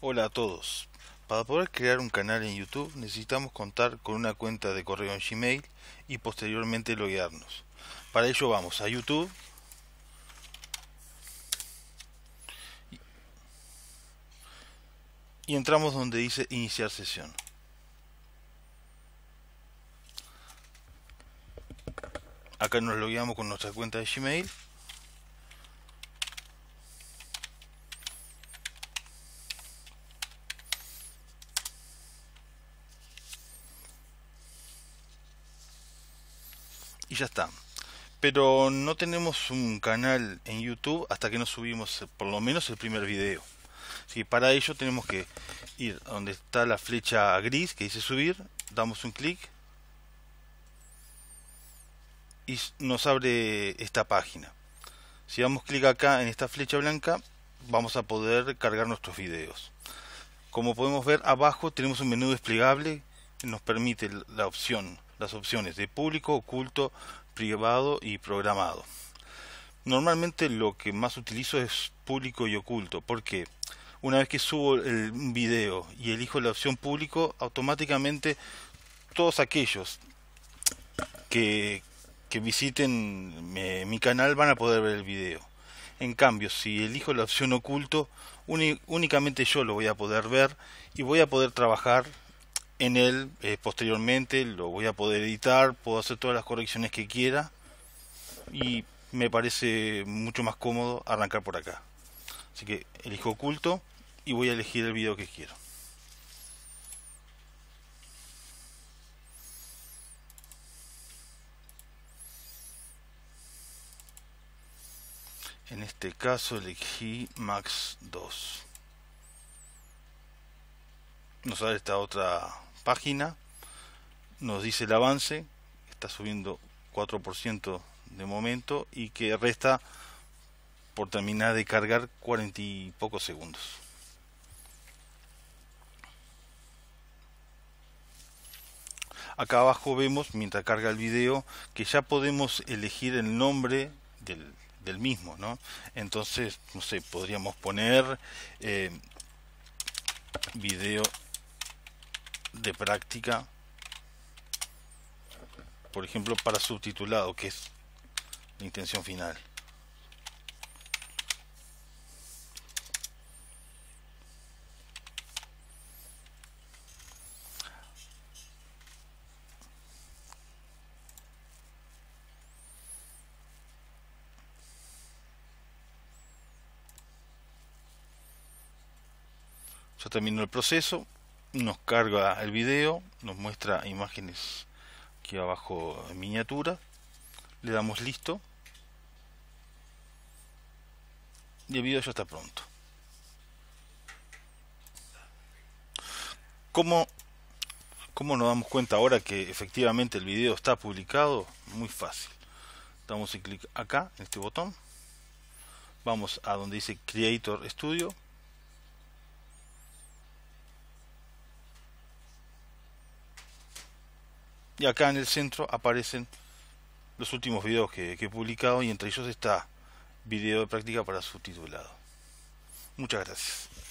Hola a todos. Para poder crear un canal en YouTube necesitamos contar con una cuenta de correo en Gmail y posteriormente loguearnos. Para ello vamos a YouTube y entramos donde dice iniciar sesión. Acá nos logueamos con nuestra cuenta de Gmail y ya está. Pero no tenemos un canal en YouTube hasta que no subimos eh, por lo menos el primer video. si para ello tenemos que ir donde está la flecha gris que dice subir, damos un clic y nos abre esta página. Si damos clic acá en esta flecha blanca, vamos a poder cargar nuestros videos. Como podemos ver abajo tenemos un menú desplegable que nos permite la opción las opciones de público, oculto, privado y programado. Normalmente lo que más utilizo es público y oculto, porque una vez que subo el, video y elijo la opción público, automáticamente todos aquellos que, que visiten mi, mi canal van a poder ver el video. En cambio, si elijo la opción oculto, únicamente yo lo voy a poder ver y voy a poder trabajar en él eh, posteriormente lo voy a poder editar, puedo hacer todas las correcciones que quiera y me parece mucho más cómodo arrancar por acá. Así que elijo oculto y voy a elegir el video que quiero. En este caso elegí Max 2. No sale esta otra página, nos dice el avance, está subiendo 4% de momento y que resta por terminar de cargar 40 y pocos segundos. Acá abajo vemos, mientras carga el video, que ya podemos elegir el nombre del, del mismo, ¿no? Entonces, no sé, podríamos poner vídeo eh, video de práctica, por ejemplo, para subtitulado, que es la intención final. ya terminó el proceso nos carga el video, nos muestra imágenes aquí abajo en miniatura, le damos listo y el video ya está pronto. ¿Cómo, ¿Cómo nos damos cuenta ahora que efectivamente el video está publicado? Muy fácil. Damos clic acá, en este botón. Vamos a donde dice Creator Studio y acá en el centro aparecen los últimos videos que, he publicado y entre ellos está video de práctica para subtitulado. Muchas gracias.